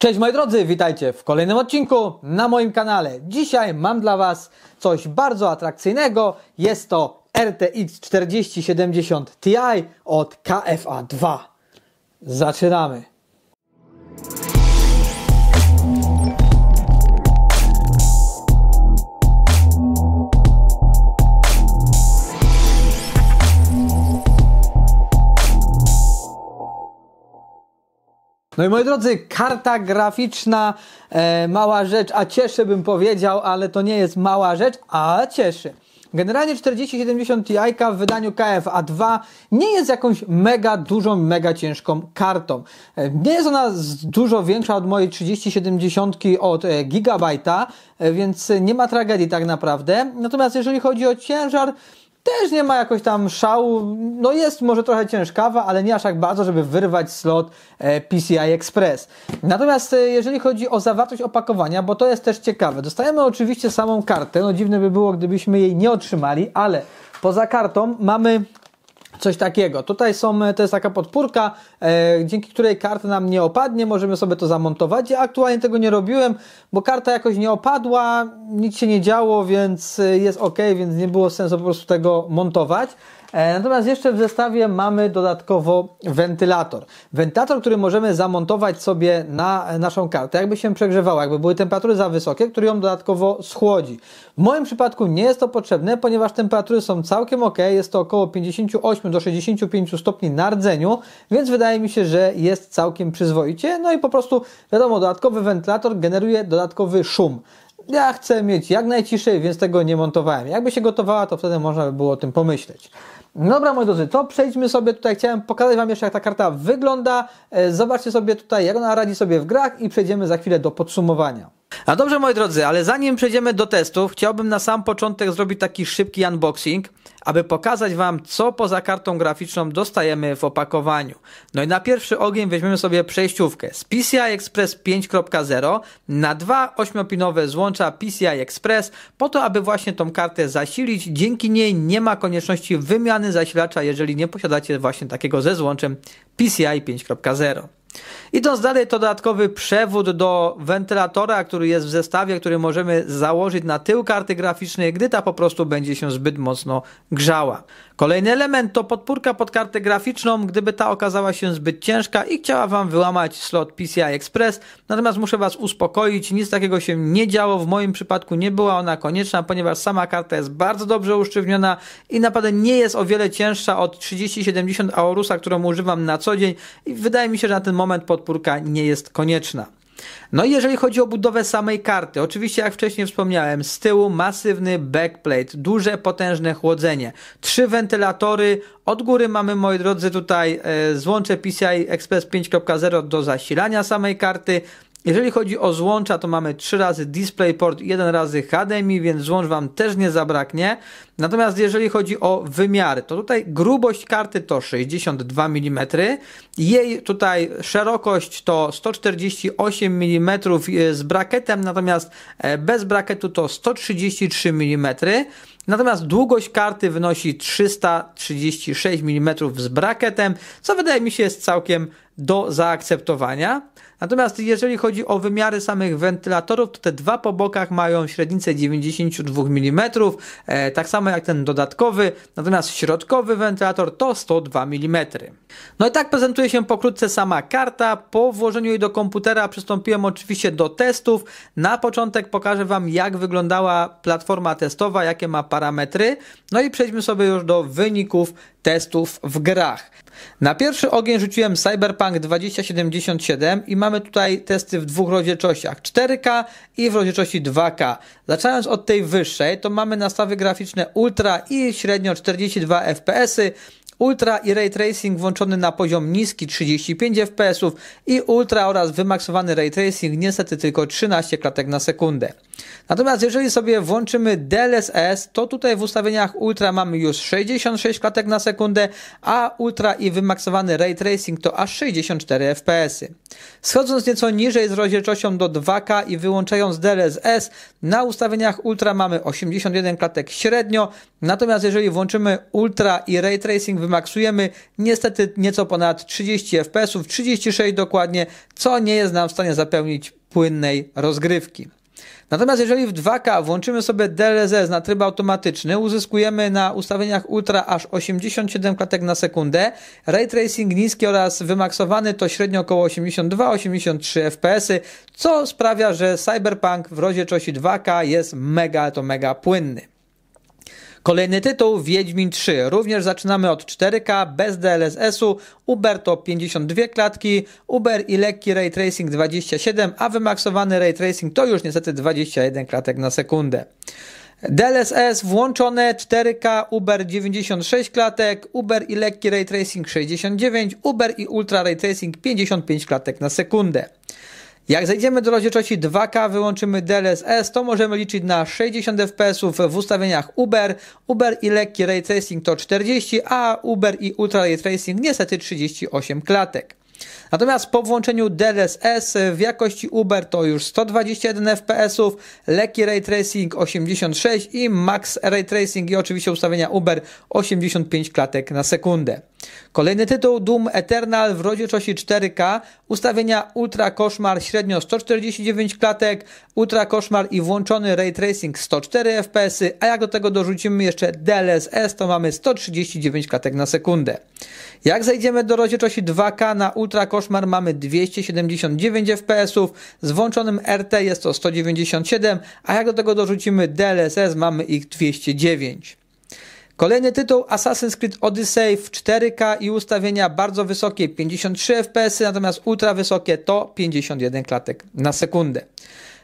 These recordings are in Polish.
Cześć moi drodzy, witajcie w kolejnym odcinku na moim kanale. Dzisiaj mam dla Was coś bardzo atrakcyjnego. Jest to RTX 4070 Ti od KFA2. Zaczynamy. No i moi drodzy, karta graficzna, e, mała rzecz, a cieszy bym powiedział, ale to nie jest mała rzecz, a cieszy. Generalnie 4070 Ti w wydaniu KFA2 nie jest jakąś mega dużą, mega ciężką kartą. E, nie jest ona dużo większa od mojej 3070 od e, Gigabyte'a, e, więc nie ma tragedii tak naprawdę. Natomiast jeżeli chodzi o ciężar, też nie ma jakoś tam szału. No jest może trochę ciężkawa, ale nie aż tak bardzo, żeby wyrwać slot e, PCI Express. Natomiast e, jeżeli chodzi o zawartość opakowania, bo to jest też ciekawe, dostajemy oczywiście samą kartę. No dziwne by było, gdybyśmy jej nie otrzymali, ale poza kartą mamy Coś takiego. Tutaj są, e, to jest taka podpórka, e, dzięki której karta nam nie opadnie, możemy sobie to zamontować. Ja aktualnie tego nie robiłem, bo karta jakoś nie opadła, nic się nie działo, więc e, jest ok, więc nie było sensu po prostu tego montować. E, natomiast jeszcze w zestawie mamy dodatkowo wentylator. Wentylator, który możemy zamontować sobie na e, naszą kartę, jakby się przegrzewała, jakby były temperatury za wysokie, który ją dodatkowo schłodzi. W moim przypadku nie jest to potrzebne, ponieważ temperatury są całkiem ok, jest to około 58 do 65 stopni na rdzeniu, więc wydaje mi się, że jest całkiem przyzwoicie. No i po prostu, wiadomo, dodatkowy wentylator generuje dodatkowy szum ja chcę mieć jak najciszej, więc tego nie montowałem. Jakby się gotowała, to wtedy można by było o tym pomyśleć. Dobra, moi drodzy, to przejdźmy sobie tutaj. Chciałem pokazać Wam jeszcze, jak ta karta wygląda. E, zobaczcie sobie tutaj, jak ona radzi sobie w grach i przejdziemy za chwilę do podsumowania. A dobrze, moi drodzy, ale zanim przejdziemy do testów, chciałbym na sam początek zrobić taki szybki unboxing, aby pokazać Wam, co poza kartą graficzną dostajemy w opakowaniu. No i na pierwszy ogień weźmiemy sobie przejściówkę z PCI Express 5.0 na dwa ośmiopinowe złącza PCI Express, po to, aby właśnie tą kartę zasilić. Dzięki niej nie ma konieczności wymiany zasilacza, jeżeli nie posiadacie właśnie takiego ze złączem PCI 5.0. Idąc dalej, to dodatkowy przewód do wentylatora, który jest w zestawie, który możemy założyć na tył karty graficznej, gdy ta po prostu będzie się zbyt mocno grzała. Kolejny element to podpórka pod kartę graficzną, gdyby ta okazała się zbyt ciężka i chciała Wam wyłamać slot PCI Express. Natomiast muszę Was uspokoić, nic takiego się nie działo, w moim przypadku nie była ona konieczna, ponieważ sama karta jest bardzo dobrze usztywniona i naprawdę nie jest o wiele cięższa od 3070 aorusa, którą używam na co dzień i wydaje mi się, że na ten moment podpórka nie jest konieczna. No i jeżeli chodzi o budowę samej karty, oczywiście jak wcześniej wspomniałem, z tyłu masywny backplate, duże potężne chłodzenie, trzy wentylatory, od góry mamy moi drodzy tutaj e, złącze PCI Express 5.0 do zasilania samej karty, jeżeli chodzi o złącza, to mamy 3 razy DisplayPort, 1 razy HDMI, więc złącz Wam też nie zabraknie. Natomiast jeżeli chodzi o wymiary, to tutaj grubość karty to 62 mm, jej tutaj szerokość to 148 mm e, z braketem, natomiast e, bez braketu to 133 mm. Natomiast długość karty wynosi 336 mm z braketem, co wydaje mi się jest całkiem do zaakceptowania. Natomiast jeżeli chodzi o wymiary samych wentylatorów, to te dwa po bokach mają średnicę 92 mm, e, tak samo jak ten dodatkowy, natomiast środkowy wentylator to 102 mm. No i tak prezentuje się pokrótce sama karta. Po włożeniu jej do komputera przystąpiłem oczywiście do testów. Na początek pokażę Wam jak wyglądała platforma testowa, jakie ma parametry parametry. No i przejdźmy sobie już do wyników testów w grach. Na pierwszy ogień rzuciłem Cyberpunk 2077 i mamy tutaj testy w dwóch rozdzielczościach 4K i w rozdzielczości 2K. Zaczynając od tej wyższej, to mamy nastawy graficzne Ultra i średnio 42 FPS. Ultra i Ray Tracing włączony na poziom niski 35 fps i Ultra oraz wymaksowany Ray Tracing niestety tylko 13 klatek na sekundę. Natomiast jeżeli sobie włączymy DLSS, to tutaj w ustawieniach Ultra mamy już 66 klatek na sekundę, a Ultra i wymaksowany Ray Tracing to aż 64 fps. Schodząc nieco niżej z rozdzielczością do 2K i wyłączając DLSS, na ustawieniach Ultra mamy 81 klatek średnio, natomiast jeżeli włączymy Ultra i Ray Tracing wymaksujemy niestety nieco ponad 30 fps, 36 dokładnie, co nie jest nam w stanie zapełnić płynnej rozgrywki. Natomiast jeżeli w 2K włączymy sobie DLSS na tryb automatyczny, uzyskujemy na ustawieniach Ultra aż 87 klatek na sekundę, Ray Tracing niski oraz wymaksowany to średnio około 82-83 fps, co sprawia, że Cyberpunk w rozdzielczości 2K jest mega to mega płynny. Kolejny tytuł Wiedźmin 3. Również zaczynamy od 4K bez DLSS-u, Uber to 52 klatki, Uber i lekki ray tracing 27, a wymaksowany ray tracing to już niestety 21 klatek na sekundę. DLSS włączone 4K, Uber 96 klatek, Uber i lekki ray tracing 69, Uber i ultra ray tracing 55 klatek na sekundę. Jak zejdziemy do rozdzielczości 2K, wyłączymy DLSS, to możemy liczyć na 60 fps w ustawieniach Uber. Uber i lekki ray tracing to 40, a Uber i ultra ray tracing niestety 38 klatek. Natomiast po włączeniu DLSS w jakości Uber to już 121 fps leki lekki ray tracing 86 i max ray tracing i oczywiście ustawienia Uber 85 klatek na sekundę. Kolejny tytuł Doom Eternal w rozdzielczości 4K, ustawienia Ultra Koszmar średnio 149 klatek, Ultra Koszmar i włączony Ray Tracing 104 fps, a jak do tego dorzucimy jeszcze DLSS to mamy 139 klatek na sekundę. Jak zejdziemy do rozdzielczości 2K na Ultra Ultra Koszmar mamy 279 FPS-ów, z włączonym RT jest to 197, a jak do tego dorzucimy DLSS mamy ich 209. Kolejny tytuł Assassin's Creed Odyssey w 4K i ustawienia bardzo wysokie 53 FPS, y, natomiast ultra wysokie to 51 klatek na sekundę.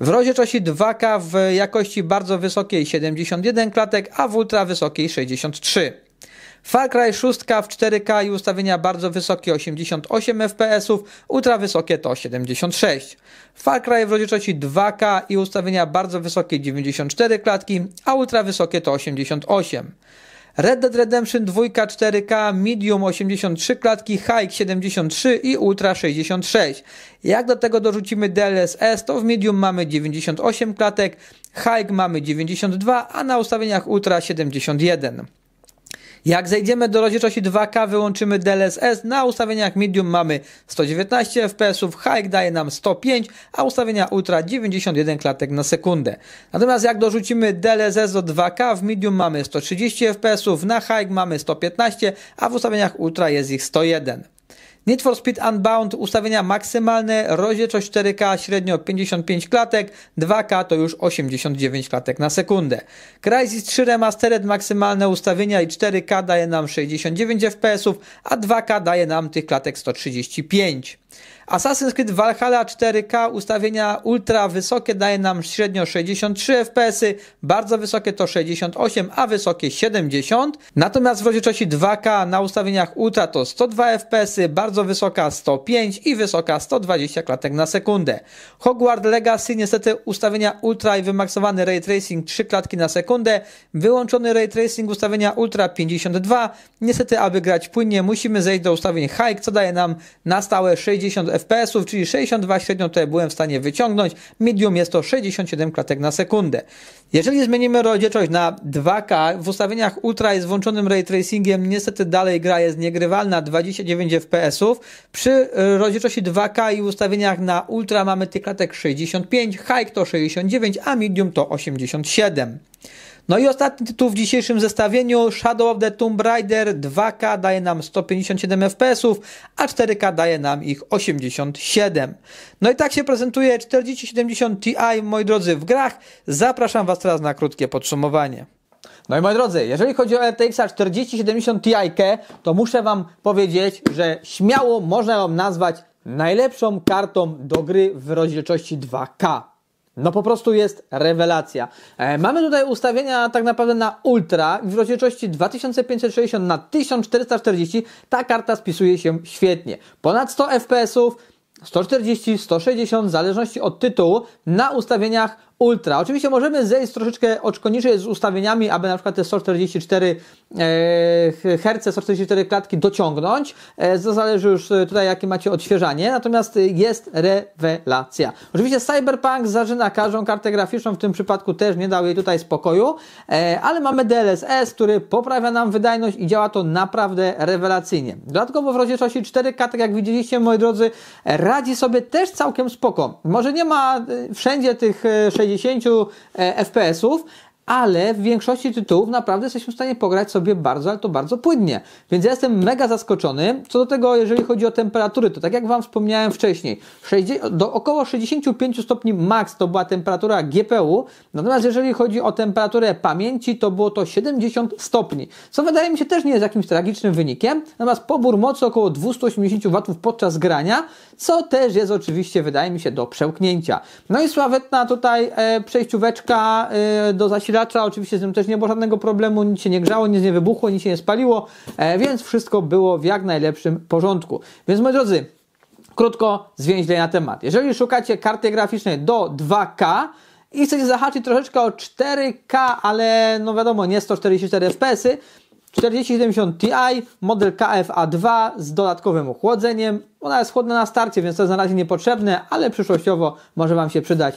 W rozdzielczości 2K w jakości bardzo wysokiej 71 klatek, a w ultra wysokiej 63. Far Cry 6 w 4K i ustawienia bardzo wysokie 88 fps, ultra wysokie to 76. Far Cry w rozdzielczości 2K i ustawienia bardzo wysokie 94 klatki, a ultra wysokie to 88. Red Dead Redemption 2 4K, Medium 83 klatki, High 73 i Ultra 66. Jak do tego dorzucimy DLSS, to w Medium mamy 98 klatek, High mamy 92, a na ustawieniach Ultra 71. Jak zejdziemy do rozdzielczości 2K, wyłączymy DLSS. Na ustawieniach medium mamy 119 FPS-ów, high daje nam 105, a ustawienia ultra 91 klatek na sekundę. Natomiast jak dorzucimy DLSS do 2K, w medium mamy 130 fps na high mamy 115, a w ustawieniach ultra jest ich 101. Need for Speed Unbound ustawienia maksymalne, rozdzielczość 4K średnio 55 klatek, 2K to już 89 klatek na sekundę. Crysis 3 Remastered maksymalne ustawienia i 4K daje nam 69 fps, a 2K daje nam tych klatek 135. Assassin's Creed Valhalla 4K ustawienia ultra wysokie daje nam średnio 63 fps, bardzo wysokie to 68, a wysokie 70. Natomiast w rozdzielczości 2K na ustawieniach ultra to 102 fps, bardzo wysoka 105 i wysoka 120 klatek na sekundę. Hogwarts Legacy niestety ustawienia ultra i wymaksowany ray tracing 3 klatki na sekundę, wyłączony ray tracing ustawienia ultra 52. Niestety aby grać płynnie musimy zejść do ustawień high, co daje nam na stałe 60 60 fps, czyli 62 średnio tutaj byłem w stanie wyciągnąć. Medium jest to 67 klatek na sekundę. Jeżeli zmienimy rozdzielczość na 2K, w ustawieniach Ultra z włączonym ray tracingiem niestety dalej gra jest niegrywalna 29 fpsów. Przy e, rozdzielczości 2K i ustawieniach na Ultra mamy tych klatek 65, High to 69, a Medium to 87. No i ostatni tytuł w dzisiejszym zestawieniu Shadow of the Tomb Raider 2K daje nam 157 fps a 4K daje nam ich 87. No i tak się prezentuje 4070 Ti, moi drodzy, w grach. Zapraszam Was teraz na krótkie podsumowanie. No i moi drodzy, jeżeli chodzi o RTX 4070 Ti, to muszę Wam powiedzieć, że śmiało można ją nazwać najlepszą kartą do gry w rozdzielczości 2K. No po prostu jest rewelacja. E, mamy tutaj ustawienia tak naprawdę na ultra w rozdzielczości 2560 na 1440. Ta karta spisuje się świetnie. Ponad 100 fps, 140, 160 w zależności od tytułu na ustawieniach Ultra. Oczywiście możemy zejść troszeczkę oczko niżej z ustawieniami, aby na przykład te 144 Hz, 144 klatki dociągnąć. E, to zależy już e, tutaj, jakie macie odświeżanie, natomiast jest rewelacja. Oczywiście Cyberpunk zażyna każdą kartę graficzną, w tym przypadku też nie dał jej tutaj spokoju, e, ale mamy DLSS, który poprawia nam wydajność i działa to naprawdę rewelacyjnie. Dodatkowo w rozdzielczości 4K, tak jak widzieliście, moi drodzy, radzi sobie też całkiem spoko. Może nie ma wszędzie tych 60 60 e, FPS-ów, ale w większości tytułów naprawdę jesteśmy w stanie pograć sobie bardzo, ale to bardzo płynnie. Więc ja jestem mega zaskoczony. Co do tego, jeżeli chodzi o temperatury, to tak jak Wam wspomniałem wcześniej, 60, do około 65 stopni max to była temperatura GPU, natomiast jeżeli chodzi o temperaturę pamięci, to było to 70 stopni, co wydaje mi się też nie jest jakimś tragicznym wynikiem, natomiast pobór mocy około 280 W podczas grania, co też jest oczywiście, wydaje mi się, do przełknięcia. No i sławetna tutaj e, przejścióweczka e, do zasilania gracza. Oczywiście z tym też nie było żadnego problemu, nic się nie grzało, nic nie wybuchło, nic się nie spaliło, e, więc wszystko było w jak najlepszym porządku. Więc moi drodzy, krótko, zwięźle na temat. Jeżeli szukacie karty graficznej do 2K, i chcecie zahaczyć troszeczkę o 4K, ale no wiadomo, nie 144 fps 4070 Ti, model KFA2 z dodatkowym ochłodzeniem. Ona jest chłodna na starcie, więc to jest na razie niepotrzebne, ale przyszłościowo może Wam się przydać.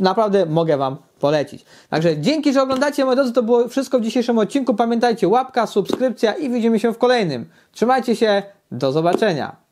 Naprawdę mogę Wam polecić. Także dzięki, że oglądacie, moi drodzy, to było wszystko w dzisiejszym odcinku. Pamiętajcie, łapka, subskrypcja i widzimy się w kolejnym. Trzymajcie się, do zobaczenia.